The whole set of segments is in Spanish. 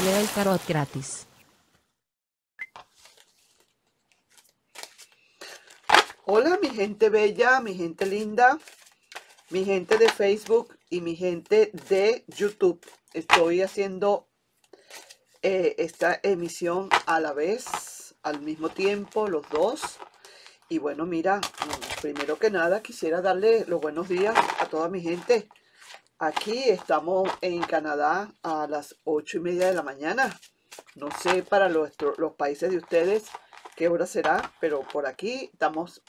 le leo el tarot gratis. Hola mi gente bella, mi gente linda, mi gente de Facebook y mi gente de YouTube. Estoy haciendo eh, esta emisión a la vez, al mismo tiempo, los dos. Y bueno, mira, primero que nada quisiera darle los buenos días a toda mi gente. Aquí estamos en Canadá a las ocho y media de la mañana. No sé para los, los países de ustedes qué hora será, pero por aquí estamos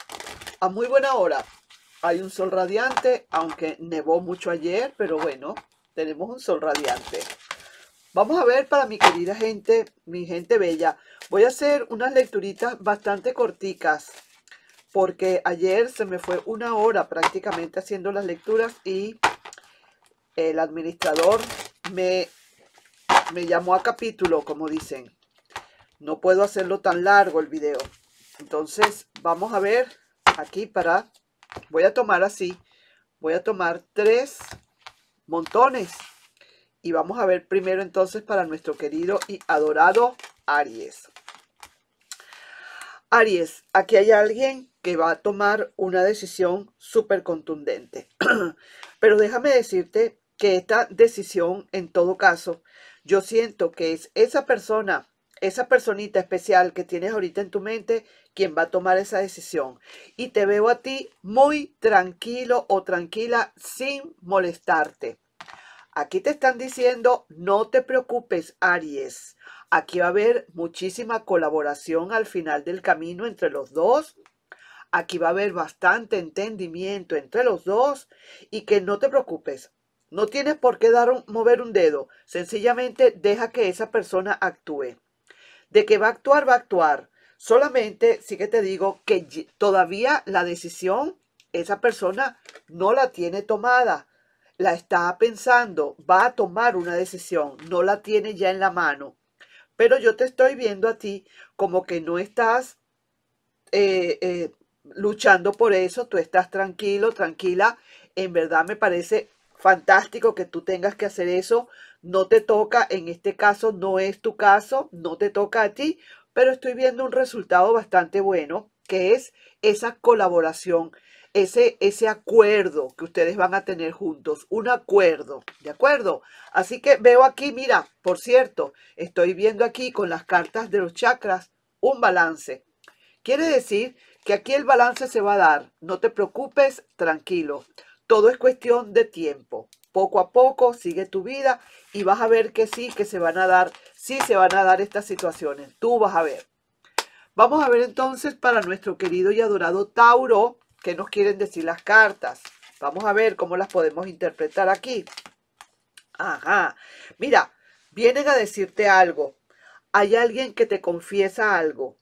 a muy buena hora. Hay un sol radiante, aunque nevó mucho ayer, pero bueno, tenemos un sol radiante. Vamos a ver para mi querida gente, mi gente bella. Voy a hacer unas lecturitas bastante corticas porque ayer se me fue una hora prácticamente haciendo las lecturas y el administrador me, me llamó a capítulo, como dicen. No puedo hacerlo tan largo el video. Entonces, vamos a ver aquí para... Voy a tomar así. Voy a tomar tres montones. Y vamos a ver primero entonces para nuestro querido y adorado Aries. Aries, aquí hay alguien que va a tomar una decisión súper contundente. Pero déjame decirte que esta decisión, en todo caso, yo siento que es esa persona, esa personita especial que tienes ahorita en tu mente, quien va a tomar esa decisión. Y te veo a ti muy tranquilo o tranquila sin molestarte. Aquí te están diciendo, no te preocupes, Aries. Aquí va a haber muchísima colaboración al final del camino entre los dos. Aquí va a haber bastante entendimiento entre los dos y que no te preocupes. No tienes por qué dar mover un dedo, sencillamente deja que esa persona actúe. De que va a actuar, va a actuar. Solamente sí que te digo que todavía la decisión esa persona no la tiene tomada, la está pensando, va a tomar una decisión, no la tiene ya en la mano. Pero yo te estoy viendo a ti como que no estás eh, eh, luchando por eso, tú estás tranquilo, tranquila. En verdad me parece fantástico que tú tengas que hacer eso. No te toca, en este caso no es tu caso, no te toca a ti, pero estoy viendo un resultado bastante bueno, que es esa colaboración, ese, ese acuerdo que ustedes van a tener juntos, un acuerdo, ¿de acuerdo? Así que veo aquí, mira, por cierto, estoy viendo aquí con las cartas de los chakras un balance. Quiere decir que aquí el balance se va a dar, no te preocupes, tranquilo. Todo es cuestión de tiempo. Poco a poco sigue tu vida y vas a ver que sí, que se van a dar, sí se van a dar estas situaciones. Tú vas a ver. Vamos a ver entonces para nuestro querido y adorado Tauro, qué nos quieren decir las cartas. Vamos a ver cómo las podemos interpretar aquí. Ajá. Mira, vienen a decirte algo. Hay alguien que te confiesa algo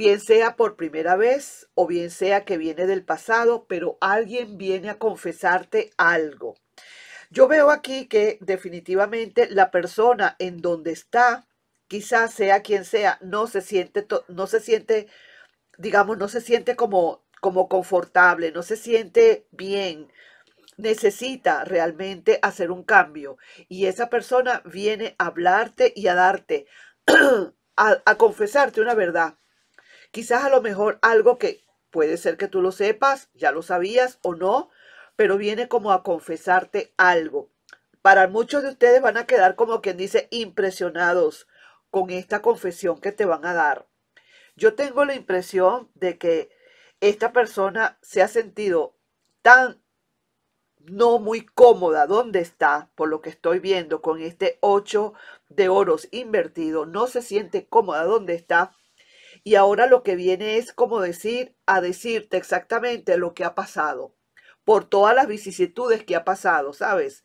bien sea por primera vez o bien sea que viene del pasado, pero alguien viene a confesarte algo. Yo veo aquí que definitivamente la persona en donde está, quizás sea quien sea, no se siente, no se siente, digamos, no se siente como, como confortable, no se siente bien, necesita realmente hacer un cambio. Y esa persona viene a hablarte y a darte, a confesarte una verdad Quizás a lo mejor algo que puede ser que tú lo sepas, ya lo sabías o no, pero viene como a confesarte algo. Para muchos de ustedes van a quedar como quien dice impresionados con esta confesión que te van a dar. Yo tengo la impresión de que esta persona se ha sentido tan no muy cómoda donde está, por lo que estoy viendo con este 8 de oros invertido, no se siente cómoda donde está y ahora lo que viene es como decir, a decirte exactamente lo que ha pasado, por todas las vicisitudes que ha pasado, ¿sabes?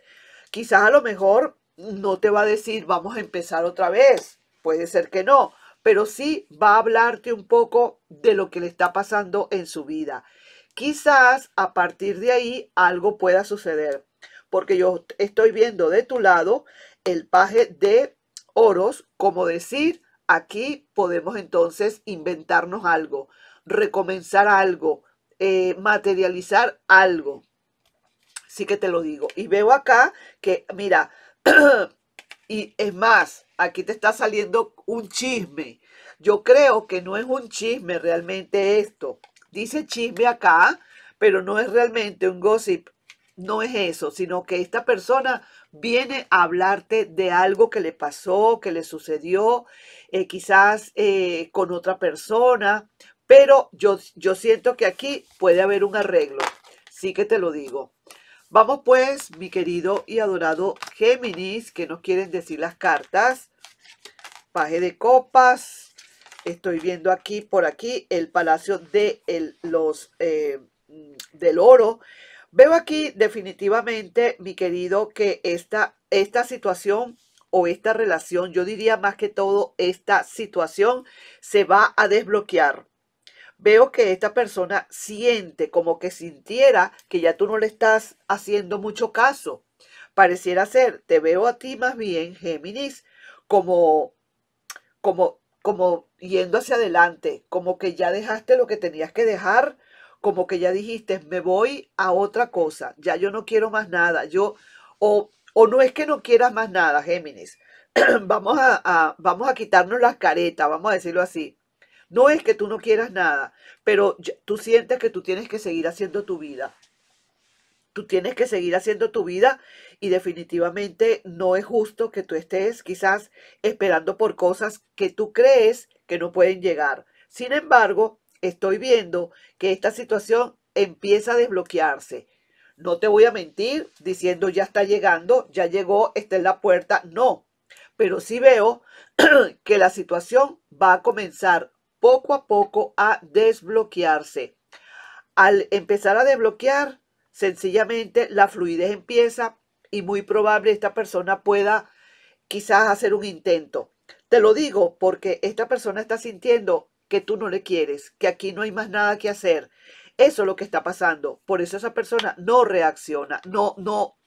Quizás a lo mejor no te va a decir, vamos a empezar otra vez, puede ser que no, pero sí va a hablarte un poco de lo que le está pasando en su vida. Quizás a partir de ahí algo pueda suceder, porque yo estoy viendo de tu lado el paje de oros, como decir, Aquí podemos entonces inventarnos algo, recomenzar algo, eh, materializar algo. Sí que te lo digo. Y veo acá que, mira, y es más, aquí te está saliendo un chisme. Yo creo que no es un chisme realmente esto. Dice chisme acá, pero no es realmente un gossip. No es eso, sino que esta persona viene a hablarte de algo que le pasó, que le sucedió, eh, quizás eh, con otra persona, pero yo, yo siento que aquí puede haber un arreglo, sí que te lo digo. Vamos pues, mi querido y adorado Géminis, que nos quieren decir las cartas. Paje de copas. Estoy viendo aquí, por aquí, el palacio de los, eh, del oro. Veo aquí definitivamente, mi querido, que esta, esta situación o esta relación, yo diría más que todo, esta situación se va a desbloquear. Veo que esta persona siente como que sintiera que ya tú no le estás haciendo mucho caso. Pareciera ser, te veo a ti más bien, Géminis, como, como, como yendo hacia adelante, como que ya dejaste lo que tenías que dejar como que ya dijiste, me voy a otra cosa, ya yo no quiero más nada, yo, o, no es que no quieras más nada, Géminis, vamos, a, vamos a quitarnos las caretas, vamos a decirlo así. No es que tú no quieras nada, pero tú sientes que tú tienes que seguir haciendo tu vida. Tú tienes que seguir haciendo tu vida y definitivamente no es justo que tú estés quizás esperando por cosas que tú crees que no pueden llegar. Sin embargo, estoy viendo que esta situación empieza a desbloquearse. No te voy a mentir diciendo ya está llegando, ya llegó, está en la puerta. No, pero sí veo que la situación va a comenzar poco a poco a desbloquearse. Al empezar a desbloquear, sencillamente la fluidez empieza y muy probable esta persona pueda quizás hacer un intento. Te lo digo porque esta persona está sintiendo que tú no le quieres, que aquí no hay más nada que hacer. Eso es lo que está pasando. Por eso esa persona no reacciona, no, no,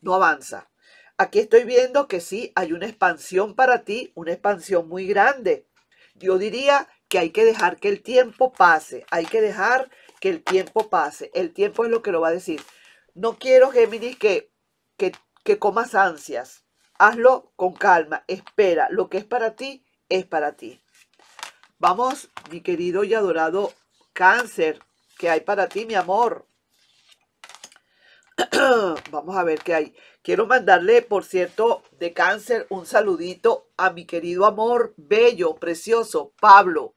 no avanza. Aquí estoy viendo que sí, hay una expansión para ti, una expansión muy grande. Yo diría que hay que dejar que el tiempo pase, hay que dejar que el tiempo pase. El tiempo es lo que lo va a decir. No quiero, Géminis, que, que, que comas ansias. Hazlo con calma, espera. Lo que es para ti, es para ti. Vamos, mi querido y adorado cáncer, ¿qué hay para ti, mi amor? Vamos a ver qué hay. Quiero mandarle, por cierto, de cáncer un saludito a mi querido amor, bello, precioso, Pablo.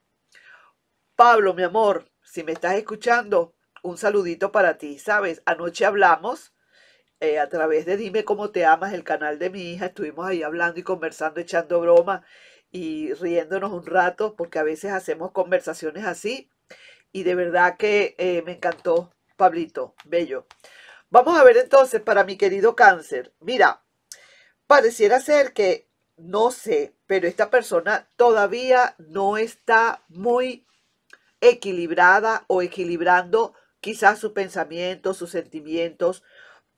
Pablo, mi amor, si me estás escuchando, un saludito para ti, ¿sabes? Anoche hablamos eh, a través de Dime cómo te amas, el canal de mi hija, estuvimos ahí hablando y conversando, echando broma y riéndonos un rato, porque a veces hacemos conversaciones así. Y de verdad que eh, me encantó, Pablito, bello. Vamos a ver entonces para mi querido cáncer. Mira, pareciera ser que, no sé, pero esta persona todavía no está muy equilibrada o equilibrando quizás sus pensamientos, sus sentimientos.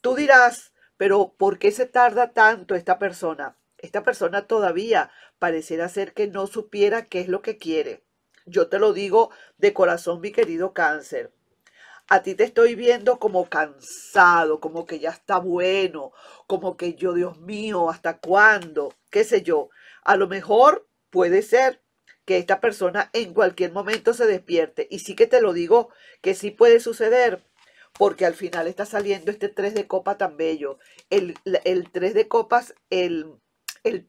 Tú dirás, pero ¿por qué se tarda tanto esta persona? Esta persona todavía pareciera ser que no supiera qué es lo que quiere. Yo te lo digo de corazón, mi querido cáncer. A ti te estoy viendo como cansado, como que ya está bueno, como que yo, Dios mío, ¿hasta cuándo? ¿Qué sé yo? A lo mejor puede ser que esta persona en cualquier momento se despierte. Y sí que te lo digo, que sí puede suceder, porque al final está saliendo este 3 de copa tan bello. El, el 3 de copas, el, el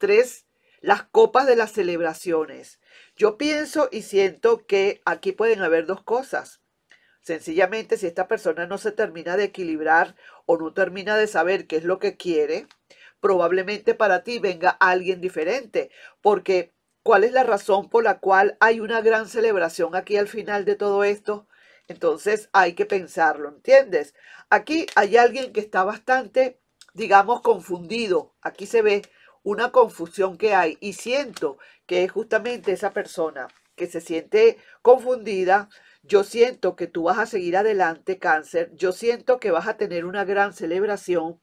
las copas de las celebraciones. Yo pienso y siento que aquí pueden haber dos cosas. Sencillamente, si esta persona no se termina de equilibrar o no termina de saber qué es lo que quiere, probablemente para ti venga alguien diferente, porque ¿cuál es la razón por la cual hay una gran celebración aquí al final de todo esto? Entonces hay que pensarlo, ¿entiendes? Aquí hay alguien que está bastante, digamos, confundido. Aquí se ve una confusión que hay y siento que es justamente esa persona que se siente confundida. Yo siento que tú vas a seguir adelante, cáncer. Yo siento que vas a tener una gran celebración.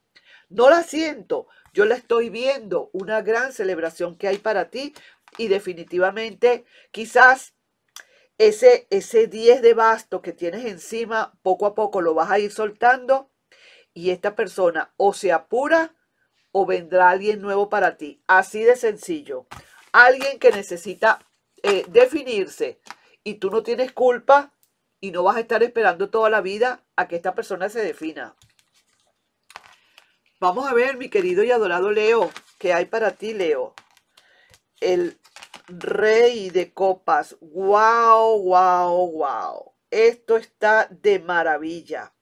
No la siento, yo la estoy viendo, una gran celebración que hay para ti y definitivamente quizás ese, ese 10 de basto que tienes encima, poco a poco lo vas a ir soltando y esta persona o se apura o vendrá alguien nuevo para ti. Así de sencillo. Alguien que necesita eh, definirse y tú no tienes culpa y no vas a estar esperando toda la vida a que esta persona se defina. Vamos a ver, mi querido y adorado Leo, ¿qué hay para ti, Leo? El rey de copas. ¡Wow, wow, wow! Esto está de maravilla.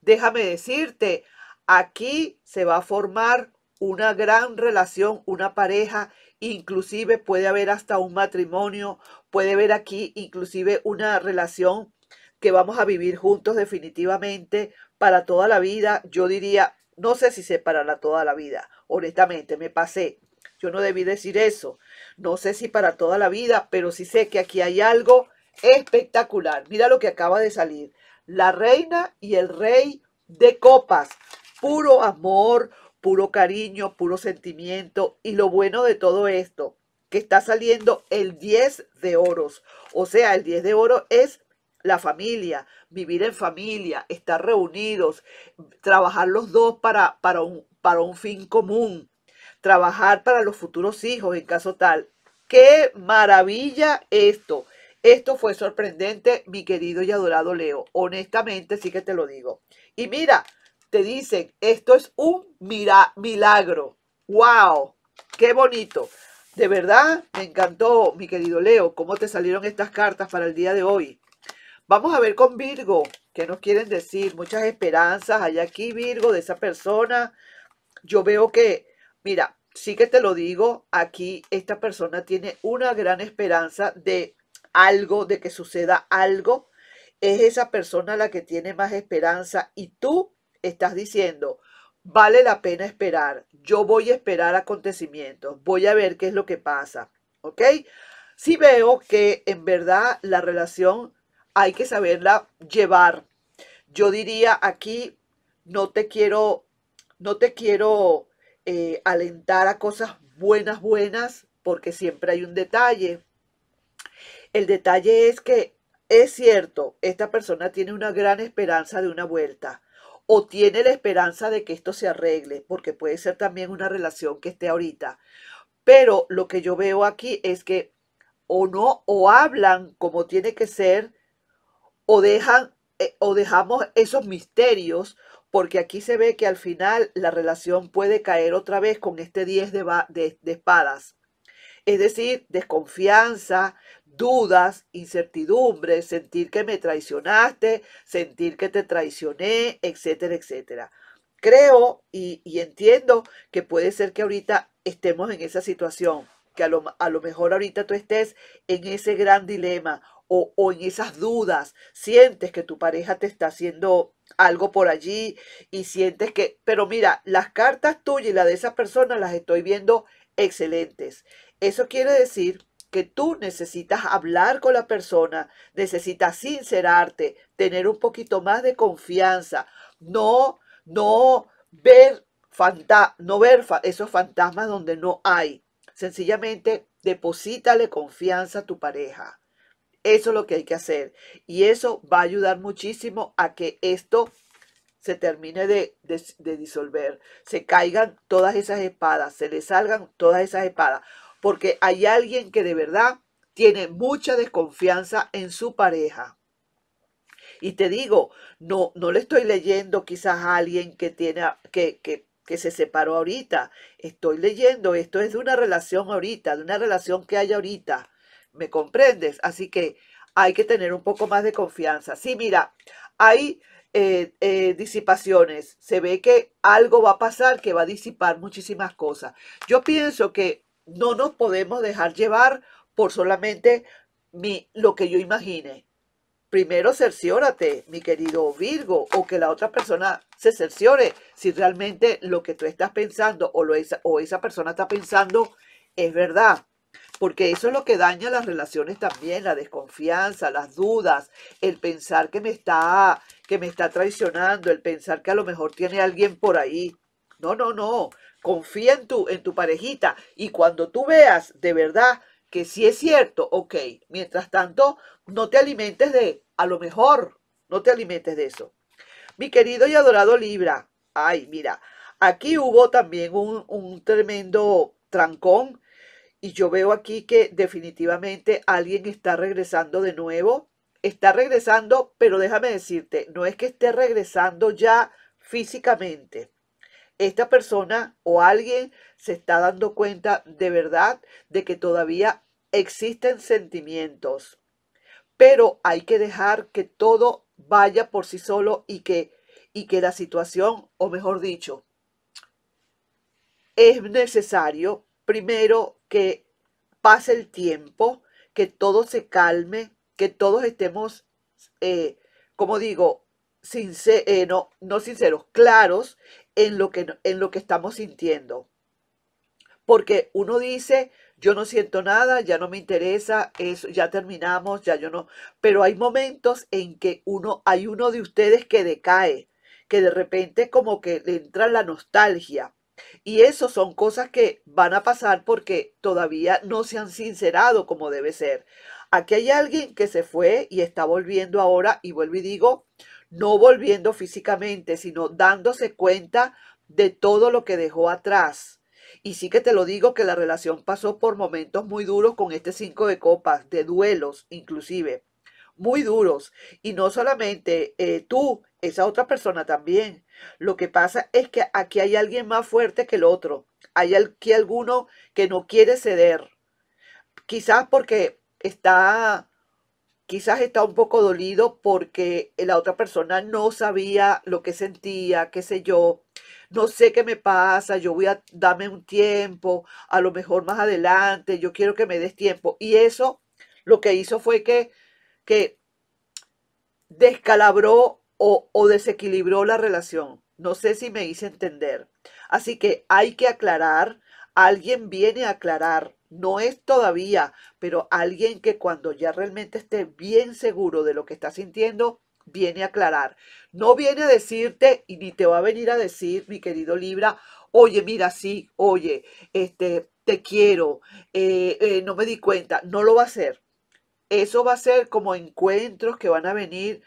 Déjame decirte, aquí se va a formar una gran relación, una pareja, inclusive puede haber hasta un matrimonio, puede haber aquí inclusive una relación que vamos a vivir juntos definitivamente para toda la vida. Yo diría, no sé si se para toda la vida, honestamente, me pasé. Yo no debí decir eso. No sé si para toda la vida, pero sí sé que aquí hay algo espectacular. Mira lo que acaba de salir. La reina y el rey de copas. Puro amor, puro cariño, puro sentimiento. Y lo bueno de todo esto, que está saliendo el 10 de oros. O sea, el 10 de oro es la familia, vivir en familia, estar reunidos, trabajar los dos para, para, un, para un fin común, trabajar para los futuros hijos en caso tal. ¡Qué maravilla esto! Esto fue sorprendente, mi querido y adorado Leo. Honestamente, sí que te lo digo. Y mira, te dicen, esto es un milagro. ¡Wow! ¡Qué bonito! De verdad, me encantó, mi querido Leo, cómo te salieron estas cartas para el día de hoy. Vamos a ver con Virgo, qué nos quieren decir. Muchas esperanzas hay aquí, Virgo, de esa persona. Yo veo que, mira, sí que te lo digo, aquí esta persona tiene una gran esperanza de algo, de que suceda algo. Es esa persona la que tiene más esperanza y tú estás diciendo, vale la pena esperar, yo voy a esperar acontecimientos, voy a ver qué es lo que pasa, ¿ok? Si veo que en verdad la relación hay que saberla llevar. Yo diría aquí, no te quiero, no te quiero eh, alentar a cosas buenas, buenas, porque siempre hay un detalle. El detalle es que es cierto, esta persona tiene una gran esperanza de una vuelta, o tiene la esperanza de que esto se arregle, porque puede ser también una relación que esté ahorita. Pero lo que yo veo aquí es que o no, o hablan como tiene que ser, o dejan, eh, o dejamos esos misterios, porque aquí se ve que al final la relación puede caer otra vez con este 10 de, de espadas es decir, desconfianza, dudas, incertidumbre, sentir que me traicionaste, sentir que te traicioné, etcétera, etcétera. Creo y, entiendo que puede ser que ahorita estemos en esa situación, que a lo, mejor ahorita tú estés en ese gran dilema o, o, en esas dudas, sientes que tu pareja te está haciendo algo por allí y sientes que, pero mira, las cartas tuyas y las de esa persona las estoy viendo excelentes. Eso quiere decir que tú necesitas hablar con la persona, necesitas sincerarte, tener un poquito más de confianza, no, no ver, no ver esos fantasmas donde no hay. Sencillamente deposítale confianza a tu pareja. Eso es lo que hay que hacer. Y eso va a ayudar muchísimo a que esto se termine de disolver, se caigan todas esas espadas, se le salgan todas esas espadas porque hay alguien que de verdad tiene mucha desconfianza en su pareja. Y te digo, no, no le estoy leyendo quizás a alguien que tiene que, que, que se separó ahorita. Estoy leyendo, esto es de una relación ahorita, de una relación que hay ahorita. ¿Me comprendes? Así que hay que tener un poco más de confianza. Sí, mira, hay eh, eh, disipaciones. Se ve que algo va a pasar que va a disipar muchísimas cosas. Yo pienso que no nos podemos dejar llevar por solamente mi, lo que yo imagine. Primero cerciórate, mi querido Virgo, o que la otra persona se cerciore si realmente lo que tú estás pensando o, lo esa, o esa persona está pensando es verdad. Porque eso es lo que daña las relaciones también, la desconfianza, las dudas, el pensar que me está, que me está traicionando, el pensar que a lo mejor tiene alguien por ahí. No, no, no confía en tu, en tu parejita y cuando tú veas de verdad que sí es cierto, ok, mientras tanto, no te alimentes de, a lo mejor, no te alimentes de eso. Mi querido y adorado Libra, ay, mira, aquí hubo también un, un tremendo trancón y yo veo aquí que definitivamente alguien está regresando de nuevo, está regresando, pero déjame decirte, no es que esté regresando ya físicamente, esta persona o alguien se está dando cuenta de verdad de que todavía existen sentimientos. Pero hay que dejar que todo vaya por sí solo y que, y que la situación, o mejor dicho, es necesario primero que pase el tiempo, que todo se calme, que todos estemos, eh, como digo, eh, no, no sinceros, claros en lo que, en lo que estamos sintiendo. Porque uno dice, yo no siento nada, ya no me interesa, eso, ya terminamos, ya yo no. Pero hay momentos en que uno, hay uno de ustedes que decae, que de repente como que le entra la nostalgia. Y eso son cosas que van a pasar porque todavía no se han sincerado como debe ser. Aquí hay alguien que se fue y está volviendo ahora y vuelvo y digo, no volviendo físicamente, sino dándose cuenta de todo lo que dejó atrás. Y sí que te lo digo que la relación pasó por momentos muy duros con este cinco de copas, de duelos inclusive, muy duros. Y no solamente eh, tú, esa otra persona también. Lo que pasa es que aquí hay alguien más fuerte que el otro. Hay aquí alguno que no quiere ceder. Quizás porque está quizás está un poco dolido porque la otra persona no sabía lo que sentía, qué sé yo, no sé qué me pasa, yo voy a darme un tiempo, a lo mejor más adelante, yo quiero que me des tiempo. Y eso lo que hizo fue que, que descalabró o, o desequilibró la relación. No sé si me hice entender. Así que hay que aclarar, alguien viene a aclarar no es todavía, pero alguien que cuando ya realmente esté bien seguro de lo que está sintiendo, viene a aclarar. No viene a decirte y ni te va a venir a decir, mi querido Libra, oye, mira, sí, oye, este, te quiero, eh, eh, no me di cuenta. No lo va a hacer. Eso va a ser como encuentros que van a venir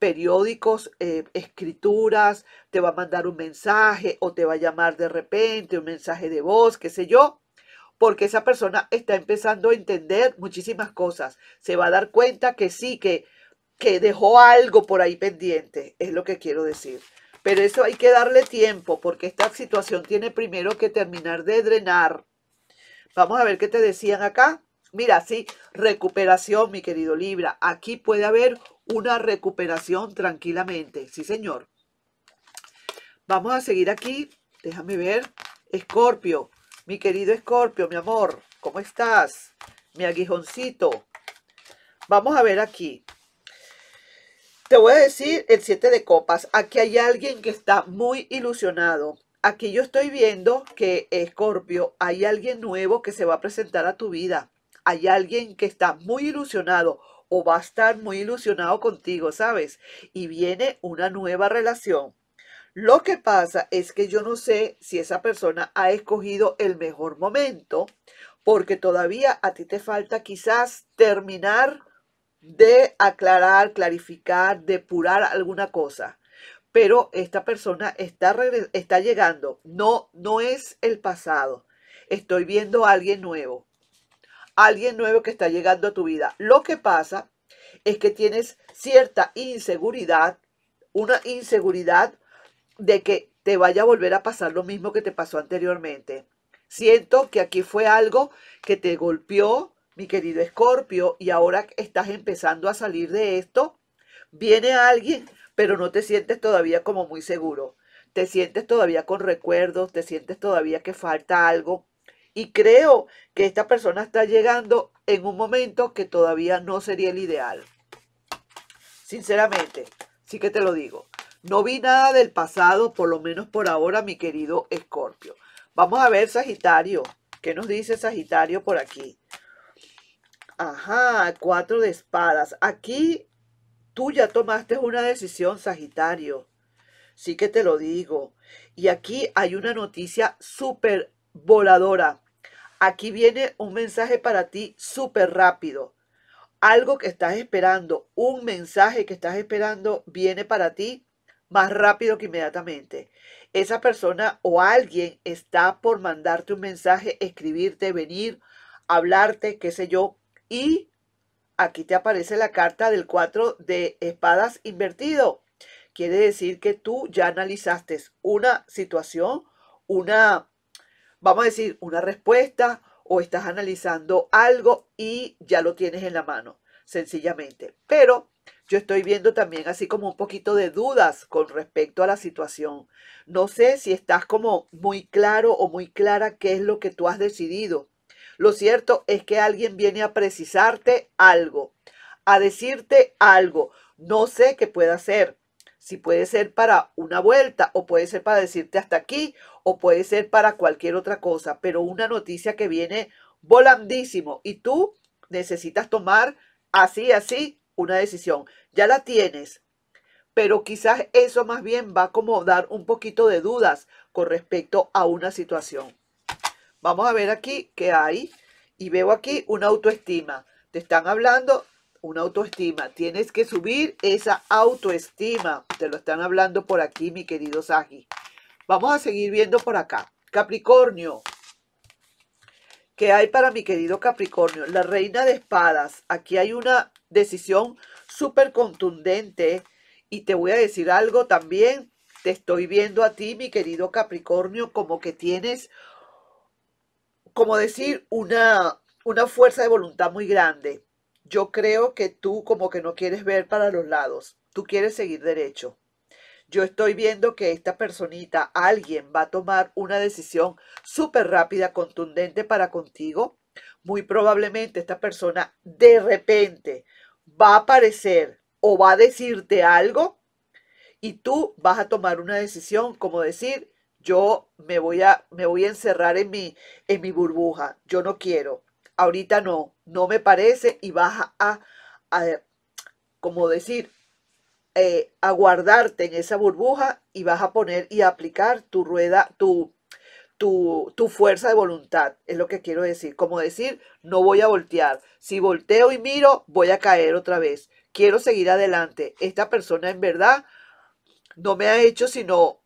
periódicos, eh, escrituras, te va a mandar un mensaje o te va a llamar de repente, un mensaje de voz, qué sé yo, porque esa persona está empezando a entender muchísimas cosas. Se va a dar cuenta que sí, que, que dejó algo por ahí pendiente, es lo que quiero decir. Pero eso hay que darle tiempo, porque esta situación tiene primero que terminar de drenar. Vamos a ver qué te decían acá. Mira, sí, recuperación, mi querido Libra. Aquí puede haber una recuperación tranquilamente. Sí, señor. Vamos a seguir aquí. Déjame ver. Escorpio, mi querido Escorpio, mi amor, ¿cómo estás? Mi aguijoncito. Vamos a ver aquí. Te voy a decir el 7 de copas. Aquí hay alguien que está muy ilusionado. Aquí yo estoy viendo que, Escorpio, hay alguien nuevo que se va a presentar a tu vida. Hay alguien que está muy ilusionado o va a estar muy ilusionado contigo, ¿sabes? Y viene una nueva relación. Lo que pasa es que yo no sé si esa persona ha escogido el mejor momento, porque todavía a ti te falta quizás terminar de aclarar, clarificar, depurar alguna cosa. Pero esta persona está, está llegando. No, no es el pasado. Estoy viendo a alguien nuevo. Alguien nuevo que está llegando a tu vida. Lo que pasa es que tienes cierta inseguridad, una inseguridad de que te vaya a volver a pasar lo mismo que te pasó anteriormente. Siento que aquí fue algo que te golpeó, mi querido Escorpio, y ahora estás empezando a salir de esto. Viene alguien, pero no te sientes todavía como muy seguro. Te sientes todavía con recuerdos, te sientes todavía que falta algo. Y creo que esta persona está llegando en un momento que todavía no sería el ideal. Sinceramente, sí que te lo digo. No vi nada del pasado, por lo menos por ahora, mi querido Escorpio. Vamos a ver, Sagitario. ¿Qué nos dice Sagitario por aquí? Ajá, cuatro de espadas. Aquí tú ya tomaste una decisión, Sagitario. Sí que te lo digo. Y aquí hay una noticia súper voladora. Aquí viene un mensaje para ti súper rápido. Algo que estás esperando, un mensaje que estás esperando viene para ti más rápido que inmediatamente. Esa persona o alguien está por mandarte un mensaje, escribirte, venir, hablarte, qué sé yo. Y aquí te aparece la carta del 4 de espadas invertido. Quiere decir que tú ya analizaste una situación, una, vamos a decir, una respuesta o estás analizando algo y ya lo tienes en la mano, sencillamente. Pero yo estoy viendo también así como un poquito de dudas con respecto a la situación. No sé si estás como muy claro o muy clara qué es lo que tú has decidido. Lo cierto es que alguien viene a precisarte algo, a decirte algo. No sé qué pueda ser. Si puede ser para una vuelta o puede ser para decirte hasta aquí o puede ser para cualquier otra cosa, pero una noticia que viene volandísimo y tú necesitas tomar así, así una decisión. Ya la tienes, pero quizás eso más bien va a como dar un poquito de dudas con respecto a una situación. Vamos a ver aquí qué hay. Y veo aquí una autoestima. Te están hablando una autoestima. Tienes que subir esa autoestima. Te lo están hablando por aquí, mi querido Sagi. Vamos a seguir viendo por acá. Capricornio. ¿Qué hay para mi querido Capricornio? La reina de espadas. Aquí hay una decisión súper contundente. Y te voy a decir algo también, te estoy viendo a ti, mi querido Capricornio, como que tienes, como decir, una, una fuerza de voluntad muy grande. Yo creo que tú como que no quieres ver para los lados, tú quieres seguir derecho. Yo estoy viendo que esta personita, alguien va a tomar una decisión súper rápida, contundente para contigo. Muy probablemente esta persona de repente va a aparecer o va a decirte algo y tú vas a tomar una decisión, como decir, yo me voy a, me voy a encerrar en mi, en mi burbuja, yo no quiero, ahorita no, no me parece y vas a, como decir, eh, a guardarte en esa burbuja y vas a poner y aplicar tu rueda, tu, tu, fuerza de voluntad, es lo que quiero decir. Como decir, no voy a voltear. Si volteo y miro, voy a caer otra vez. Quiero seguir adelante. Esta persona en verdad no me ha hecho sino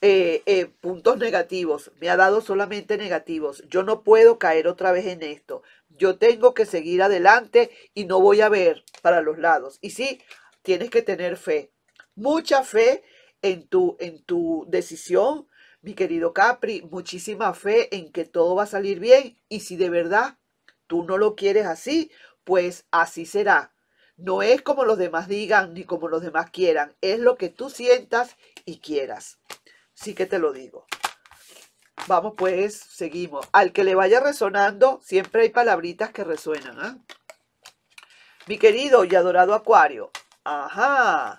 eh, eh, puntos negativos. Me ha dado solamente negativos. Yo no puedo caer otra vez en esto. Yo tengo que seguir adelante y no voy a ver para los lados. Y sí, tienes que tener fe. Mucha fe en tu, en tu decisión, mi querido Capri, muchísima fe en que todo va a salir bien y si de verdad tú no lo quieres así, pues así será. No es como los demás digan ni como los demás quieran, es lo que tú sientas y quieras. Sí que te lo digo. Vamos pues, seguimos. Al que le vaya resonando, siempre hay palabritas que resuenan. ¿ah? Mi querido y adorado Acuario. Ajá.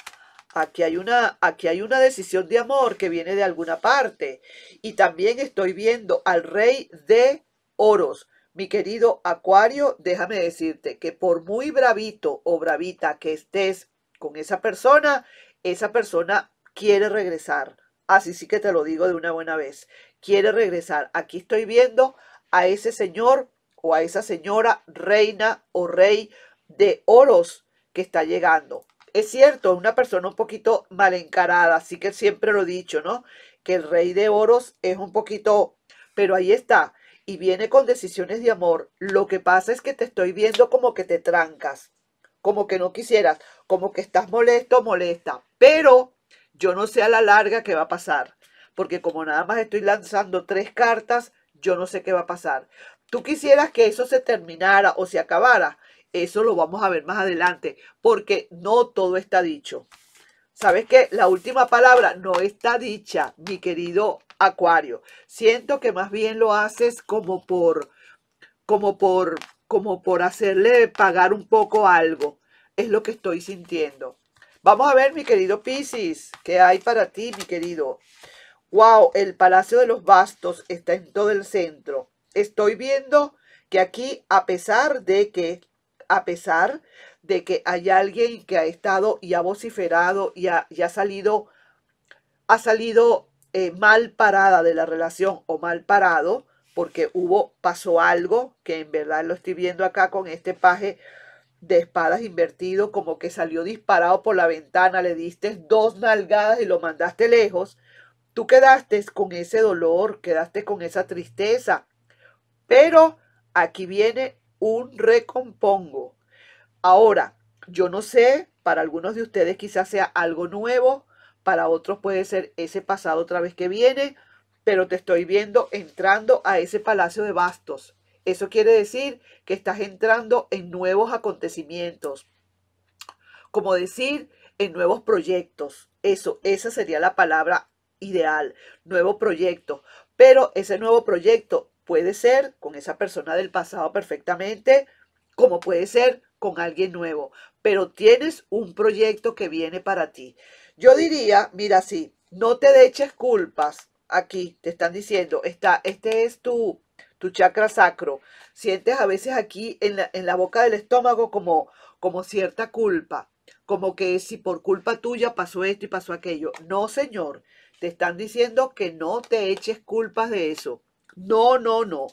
Aquí hay, una, aquí hay una decisión de amor que viene de alguna parte. Y también estoy viendo al rey de oros. Mi querido Acuario, déjame decirte que por muy bravito o bravita que estés con esa persona, esa persona quiere regresar. Así sí que te lo digo de una buena vez. Quiere regresar. Aquí estoy viendo a ese señor o a esa señora reina o rey de oros que está llegando es cierto, una persona un poquito mal encarada, así que siempre lo he dicho, ¿no? Que el rey de oros es un poquito, pero ahí está, y viene con decisiones de amor. Lo que pasa es que te estoy viendo como que te trancas, como que no quisieras, como que estás molesto, molesta, pero yo no sé a la larga qué va a pasar, porque como nada más estoy lanzando tres cartas, yo no sé qué va a pasar. Tú quisieras que eso se terminara o se acabara, eso lo vamos a ver más adelante, porque no todo está dicho. ¿Sabes qué? La última palabra no está dicha, mi querido Acuario. Siento que más bien lo haces como por, como por, como por hacerle pagar un poco algo. Es lo que estoy sintiendo. Vamos a ver, mi querido Piscis, ¿qué hay para ti, mi querido? Wow, el Palacio de los Bastos está en todo el centro. Estoy viendo que aquí, a pesar de que a pesar de que hay alguien que ha estado y ha vociferado y ha, salido, ha salido eh, mal parada de la relación o mal parado, porque hubo, pasó algo que en verdad lo estoy viendo acá con este paje de espadas invertido, como que salió disparado por la ventana, le diste dos nalgadas y lo mandaste lejos. Tú quedaste con ese dolor, quedaste con esa tristeza, pero aquí viene un recompongo. Ahora, yo no sé, para algunos de ustedes quizás sea algo nuevo, para otros puede ser ese pasado otra vez que viene, pero te estoy viendo entrando a ese palacio de bastos. Eso quiere decir que estás entrando en nuevos acontecimientos, como decir, en nuevos proyectos. Eso, esa sería la palabra ideal, nuevo proyecto. Pero ese nuevo proyecto Puede ser con esa persona del pasado perfectamente, como puede ser con alguien nuevo, pero tienes un proyecto que viene para ti. Yo diría, mira, sí, no te eches culpas. Aquí te están diciendo, está, este es tu, tu chakra sacro. Sientes a veces aquí en la, en la boca del estómago como, como cierta culpa, como que si por culpa tuya pasó esto y pasó aquello. No, señor, te están diciendo que no te eches culpas de eso. No, no, no.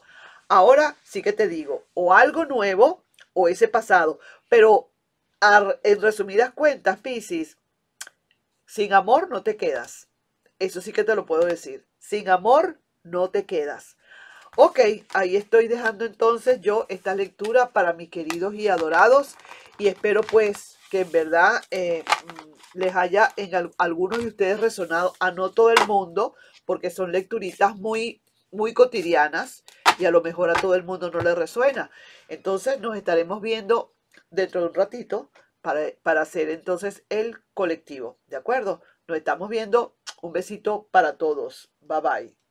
Ahora sí que te digo, o algo nuevo o ese pasado. Pero en resumidas cuentas, Piscis, sin amor no te quedas. Eso sí que te lo puedo decir. Sin amor no te quedas. Ok, ahí estoy dejando entonces yo esta lectura para mis queridos y adorados y espero pues que en verdad eh, mm, les haya en algunos de ustedes resonado a no todo el mundo porque son lecturitas muy muy cotidianas y a lo mejor a todo el mundo no le resuena. Entonces nos estaremos viendo dentro de un ratito para, hacer entonces el colectivo, ¿de acuerdo? Nos estamos viendo. Un besito para todos. Bye bye.